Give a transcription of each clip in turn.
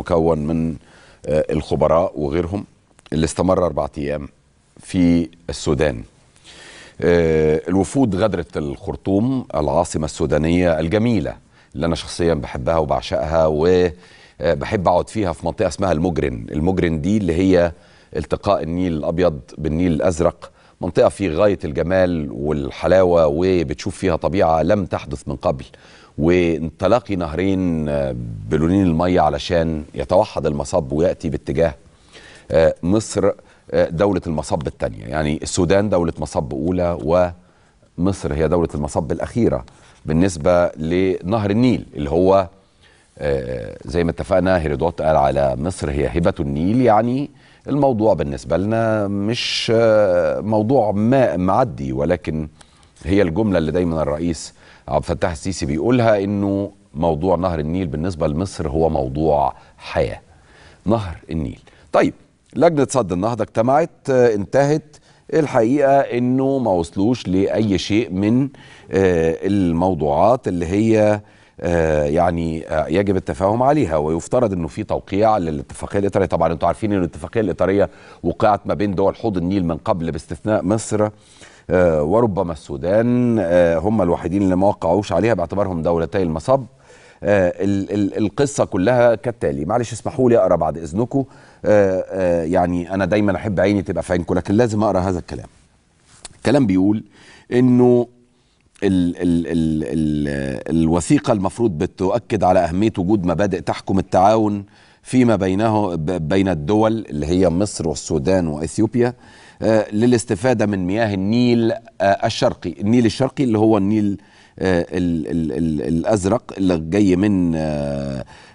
مكون من آه، الخبراء وغيرهم اللي استمر أربعة أيام في السودان آه، الوفود غادرت الخرطوم العاصمة السودانية الجميلة اللي أنا شخصيا بحبها وبعشقها وبحب آه، أقعد فيها في منطقة اسمها المجرن المجرن دي اللي هي التقاء النيل الأبيض بالنيل الأزرق منطقة في غاية الجمال والحلاوة وبتشوف فيها طبيعة لم تحدث من قبل وتلاقي نهرين آه، بلونين المية علشان يتوحد المصب ويأتي باتجاه آه، مصر آه، دولة المصب الثانية يعني السودان دولة مصب أولى ومصر هي دولة المصب الأخيرة بالنسبة لنهر النيل اللي هو آه، زي ما اتفقنا هيرودوت قال على مصر هي هبة النيل يعني الموضوع بالنسبة لنا مش آه، موضوع ما معدي ولكن هي الجملة اللي دايما الرئيس عبد الفتاح السيسي بيقولها انه موضوع نهر النيل بالنسبة لمصر هو موضوع حياة نهر النيل طيب لجنة صد النهضة اجتمعت آه، انتهت الحقيقة انه ما وصلوش لأي شيء من الموضوعات اللي هي آه، يعني آه، يجب التفاهم عليها ويفترض انه في توقيع للاتفاقيه الاطاريه طبعا انتم عارفين ان الاتفاقيه الاطاريه وقعت ما بين دول حوض النيل من قبل باستثناء مصر آه، وربما السودان هم الوحيدين اللي ما وقعوش عليها باعتبارهم دولتي المصب القصة كلها كالتالي معلش اسمحوا لي أقرأ بعد إذنكم يعني أنا دايما أحب عيني تبقى في عينكم لكن لازم أقرأ هذا الكلام الكلام بيقول أنه ال ال ال ال الوثيقة المفروض بتؤكد على أهمية وجود مبادئ تحكم التعاون فيما بينه بين الدول اللي هي مصر والسودان وإثيوبيا آه، للاستفادة من مياه النيل آه، الشرقي النيل الشرقي اللي هو النيل الـ آه، الـ الـ الازرق اللي جاي من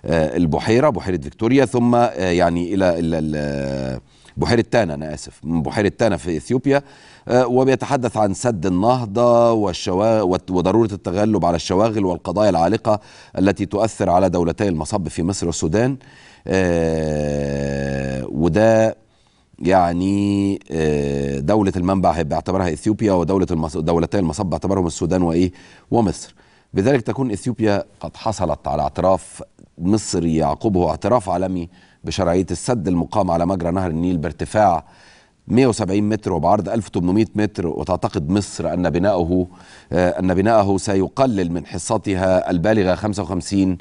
البحيره بحيره فيكتوريا ثم يعني الى بحيرة تانا أنا آسف من بحيرة تانا في إثيوبيا آه، وبيتحدث عن سد النهضة وضرورة التغلب على الشواغل والقضايا العالقة التي تؤثر على دولتي المصب في مصر والسودان آه، وده يعني آه، دولة المنبع باعتبرها إثيوبيا ودولة المص... دولتي المصب باعتبرهم السودان وإيه ومصر بذلك تكون إثيوبيا قد حصلت على اعتراف مصري يعقبه اعتراف عالمي بشرعية السد المقام على مجرى نهر النيل بارتفاع 170 متر وبعرض 1800 متر وتعتقد مصر أن بناؤه آه، أن بناؤه سيقلل من حصتها البالغة 55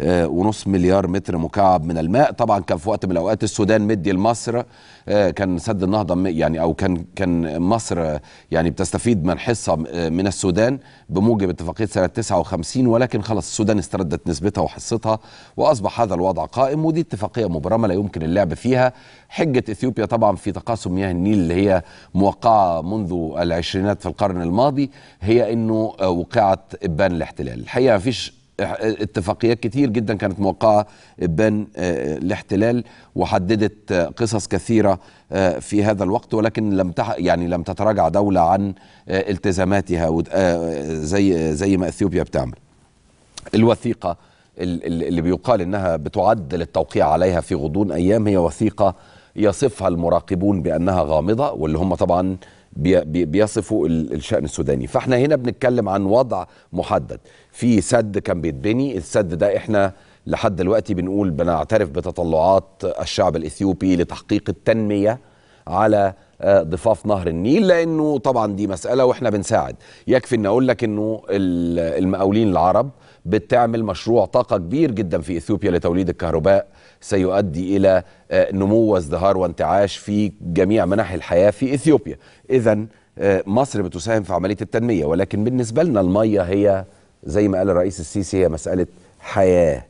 آه، ونص مليار متر مكعب من الماء طبعا كان في وقت من الأوقات السودان مدي لمصر آه، كان سد النهضة يعني أو كان كان مصر يعني بتستفيد من حصة من السودان بموجب اتفاقية سنة 59 ولكن خلص السودان استردت نسبتها وحصتها وأصبح هذا الوضع قائم ودي اتفاقية مبرمة لا يمكن اللعب فيها حجة إثيوبيا طبعا في تقاسم مياه النيل اللي هي موقعة منذ العشرينات في القرن الماضي هي أنه آه، وقعت إبان الاحتلال الحقيقة ما فيش اتفاقيات كتير جدا كانت موقعة إبان آه، الاحتلال وحددت آه، قصص كثيرة في هذا الوقت ولكن لم يعني لم تتراجع دولة عن التزاماتها زي زي ما اثيوبيا بتعمل. الوثيقة اللي بيقال انها بتعد للتوقيع عليها في غضون ايام هي وثيقة يصفها المراقبون بأنها غامضة واللي هم طبعا بيصفوا الشأن السوداني فاحنا هنا بنتكلم عن وضع محدد في سد كان بيتبني السد ده احنا لحد دلوقتي بنقول بنعترف بتطلعات الشعب الإثيوبي لتحقيق التنمية على آه، ضفاف نهر النيل لانه طبعا دي مساله واحنا بنساعد يكفي ان اقول لك انه المقاولين العرب بتعمل مشروع طاقه كبير جدا في اثيوبيا لتوليد الكهرباء سيؤدي الى آه، نمو وازدهار وانتعاش في جميع مناحي الحياه في اثيوبيا اذا آه، مصر بتساهم في عمليه التنميه ولكن بالنسبه لنا الميه هي زي ما قال الرئيس السيسي هي مساله حياه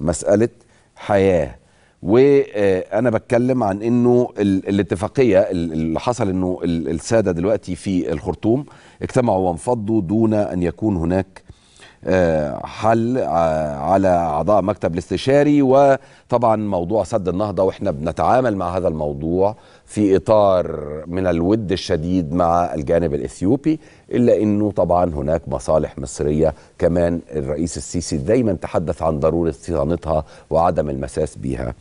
مساله حياه وانا بتكلم عن انه الاتفاقيه اللي حصل انه الساده دلوقتي في الخرطوم اجتمعوا وانفضوا دون ان يكون هناك حل آه، على اعضاء مكتب الاستشاري وطبعا موضوع سد النهضه واحنا بنتعامل مع هذا الموضوع في اطار من الود الشديد مع الجانب الاثيوبي الا انه طبعا هناك مصالح مصريه كمان الرئيس السيسي دايما تحدث عن ضروره صيانتها وعدم المساس بها